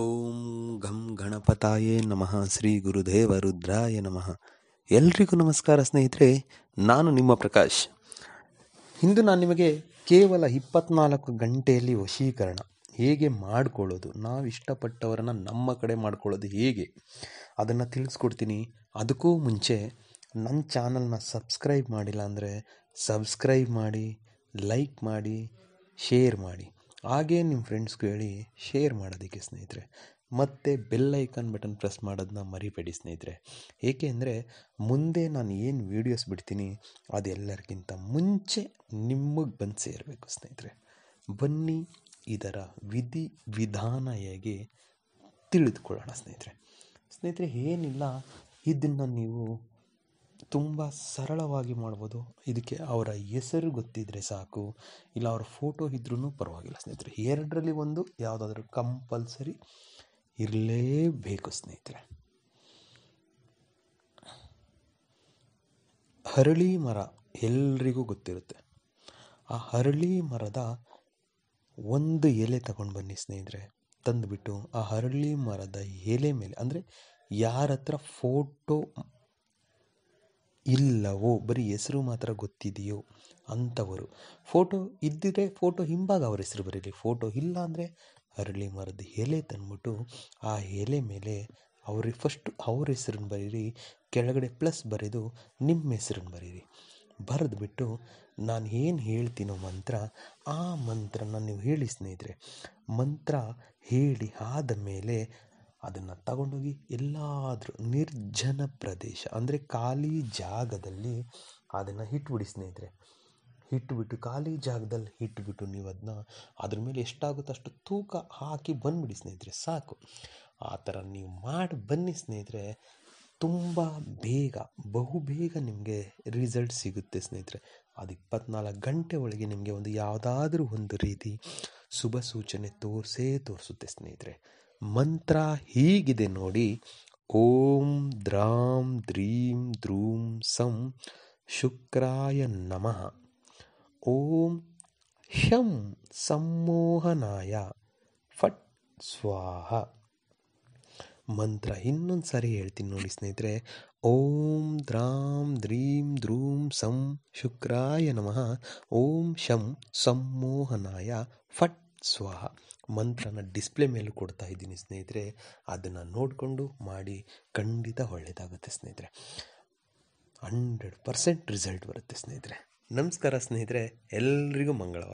ಓಂ ಘಂ ಗಣಪತಾಯೇ ನಮಃ ಶ್ರೀ ಗುರುದೇವ ರುದ್ರಾಯ ನಮಃ ಎಲ್ರಿಗೂ ನಮಸ್ಕಾರ ಸ್ನೇಹಿತರೆ ನಾನು ನಿಮ್ಮ ಪ್ರಕಾಶ್ ಇಂದು ನಾನು ನಿಮಗೆ ಕೇವಲ ಇಪ್ಪತ್ನಾಲ್ಕು ಗಂಟೆಯಲ್ಲಿ ವಶೀಕರಣ ಹೇಗೆ ಮಾಡಿಕೊಳ್ಳೋದು ನಾವು ಇಷ್ಟಪಟ್ಟವರನ್ನು ನಮ್ಮ ಕಡೆ ಮಾಡ್ಕೊಳ್ಳೋದು ಹೇಗೆ ಅದನ್ನು ತಿಳಿಸ್ಕೊಡ್ತೀನಿ ಅದಕ್ಕೂ ಮುಂಚೆ ನನ್ನ ಚಾನಲ್ನ ಸಬ್ಸ್ಕ್ರೈಬ್ ಮಾಡಿಲ್ಲ ಅಂದರೆ ಸಬ್ಸ್ಕ್ರೈಬ್ ಮಾಡಿ ಲೈಕ್ ಮಾಡಿ ಶೇರ್ ಮಾಡಿ ಹಾಗೇ ನಿಮ್ಮ ಫ್ರೆಂಡ್ಸ್ಗೂ ಹೇಳಿ ಶೇರ್ ಮಾಡೋದಕ್ಕೆ ಸ್ನೇಹಿತರೆ ಮತ್ತು ಬೆಲ್ ಐಕಾನ್ ಬಟನ್ ಪ್ರೆಸ್ ಮಾಡೋದನ್ನ ಮರಿಬೇಡಿ ಸ್ನೇಹಿತರೆ ಏಕೆ ಅಂದರೆ ಮುಂದೆ ನಾನು ಏನು ವೀಡಿಯೋಸ್ ಬಿಡ್ತೀನಿ ಅದೆಲ್ಲರಿಗಿಂತ ಮುಂಚೆ ನಿಮಗೆ ಬಂದು ಸೇರಬೇಕು ಸ್ನೇಹಿತರೆ ಬನ್ನಿ ಇದರ ವಿಧಿ ವಿಧಾನ ಹೇಗೆ ತಿಳಿದುಕೊಳ್ಳೋಣ ಸ್ನೇಹಿತರೆ ಸ್ನೇಹಿತರೆ ಏನಿಲ್ಲ ಇದನ್ನು ನೀವು ತುಂಬ ಸರಳವಾಗಿ ಮಾಡ್ಬೋದು ಇದಕ್ಕೆ ಅವರ ಹೆಸರು ಗೊತ್ತಿದ್ದರೆ ಸಾಕು ಇಲ್ಲ ಅವ್ರ ಫೋಟೋ ಇದ್ರೂ ಪರವಾಗಿಲ್ಲ ಸ್ನೇಹಿತರೆ ಎರಡರಲ್ಲಿ ಒಂದು ಯಾವುದಾದ್ರೂ ಕಂಪಲ್ಸರಿ ಇರಲೇಬೇಕು ಸ್ನೇಹಿತರೆ ಹರಳಿ ಮರ ಎಲ್ರಿಗೂ ಗೊತ್ತಿರುತ್ತೆ ಆ ಹರಳಿ ಮರದ ಒಂದು ಎಲೆ ತಗೊಂಡು ಬನ್ನಿ ಸ್ನೇಹಿತರೆ ತಂದುಬಿಟ್ಟು ಆ ಹರಳಿ ಮರದ ಎಲೆ ಮೇಲೆ ಅಂದರೆ ಯಾರ ಹತ್ರ ಫೋಟೋ ಇಲ್ಲವೋ ಬರೀ ಹೆಸರು ಮಾತ್ರ ಗೊತ್ತಿದೆಯೋ ಅಂಥವರು ಫೋಟೋ ಇದ್ದಿದ್ರೆ ಫೋಟೋ ಹಿಂಬಾಗ ಅವ್ರ ಹೆಸರು ಬರೀಲಿ ಫೋಟೋ ಇಲ್ಲ ಅಂದರೆ ಅರಳಿ ಮರದ ಎಲೆ ತಂದ್ಬಿಟ್ಟು ಆ ಎಲೆ ಮೇಲೆ ಅವ್ರಿಗೆ ಫಸ್ಟು ಅವ್ರ ಹೆಸ್ರನ್ನ ಬರೀರಿ ಕೆಳಗಡೆ ಪ್ಲಸ್ ಬರೆದು ನಿಮ್ಮ ಹೆಸ್ರನ್ನ ಬರೀರಿ ಬರೆದ್ಬಿಟ್ಟು ನಾನು ಏನು ಹೇಳ್ತೀನೋ ಮಂತ್ರ ಆ ಮಂತ್ರನ ನೀವು ಹೇಳಿ ಸ್ನೇಹಿತರೆ ಮಂತ್ರ ಹೇಳಿ ಆದ ಮೇಲೆ ಅದನ್ನು ತಗೊಂಡೋಗಿ ಎಲ್ಲಾದರೂ ನಿರ್ಜನ ಪ್ರದೇಶ ಅಂದರೆ ಖಾಲಿ ಜಾಗದಲ್ಲಿ ಅದನ್ನು ಬಿಡಿ ಸ್ನೇಹಿತರೆ ಬಿಟ್ಟು ಖಾಲಿ ಜಾಗದಲ್ಲಿ ಬಿಟ್ಟು ನೀವು ಅದನ್ನ ಅದ್ರ ಮೇಲೆ ಎಷ್ಟಾಗುತ್ತೋ ಅಷ್ಟು ತೂಕ ಹಾಕಿ ಬಂದುಬಿಡಿ ಸ್ನೇಹಿತರೆ ಸಾಕು ಆ ಥರ ನೀವು ಮಾಡಿ ಬನ್ನಿ ಸ್ನೇಹಿತರೆ ತುಂಬ ಬೇಗ ಬಹುಬೇಗ ನಿಮಗೆ ರಿಸಲ್ಟ್ ಸಿಗುತ್ತೆ ಸ್ನೇಹಿತರೆ ಅದು ಇಪ್ಪತ್ನಾಲ್ಕು ಗಂಟೆ ಒಳಗೆ ನಿಮಗೆ ಒಂದು ಯಾವುದಾದ್ರೂ ಒಂದು ರೀತಿ ಶುಭ ಸೂಚನೆ ತೋರಿಸೇ ತೋರಿಸುತ್ತೆ ಸ್ನೇಹಿತರೆ ಮಂತ್ರ ಹೀಗಿದೆ ನೋಡಿ ಓಂ ದ್ರಾಂ ದ್ರೀಂ ದ್ರೂಂ ಸಂ ಶುಕ್ರಾಯ ನಮಃ ಓಂ ಶಂ ಸಂಮೋಹನಾಯ ಫಟ್ ಸ್ವಾಹ ಮಂತ್ರ ಇನ್ನೊಂದು ಸಾರಿ ಹೇಳ್ತೀನಿ ನೋಡಿ ಸ್ನೇಹಿತರೆ ಓಂ ದ್ರಾಂ ದ್ರೀಂ ದ್ರೂಂ ಸಂ ಶುಕ್ರಾಯ ನಮಃ ಓಂ ಶಂ ಸಂಮೋಹನಾಯ ಫಟ್ ಸ್ವಾಹ ಮಂತ್ರನ ಡಿಸ್ಪ್ಲೇ ಮೇಲೂ ಕೊಡ್ತಾ ಇದ್ದೀನಿ ಸ್ನೇಹಿತರೆ ಅದನ್ನು ನೋಡಿಕೊಂಡು ಮಾಡಿ ಖಂಡಿತ ಒಳ್ಳೆಯದಾಗುತ್ತೆ ಸ್ನೇಹಿತರೆ ಹಂಡ್ರೆಡ್ ಪರ್ಸೆಂಟ್ ರಿಸಲ್ಟ್ ಬರುತ್ತೆ ಸ್ನೇಹಿತರೆ ನಮಸ್ಕಾರ ಸ್ನೇಹಿತರೆ ಎಲ್ರಿಗೂ ಮಂಗಳವಾರ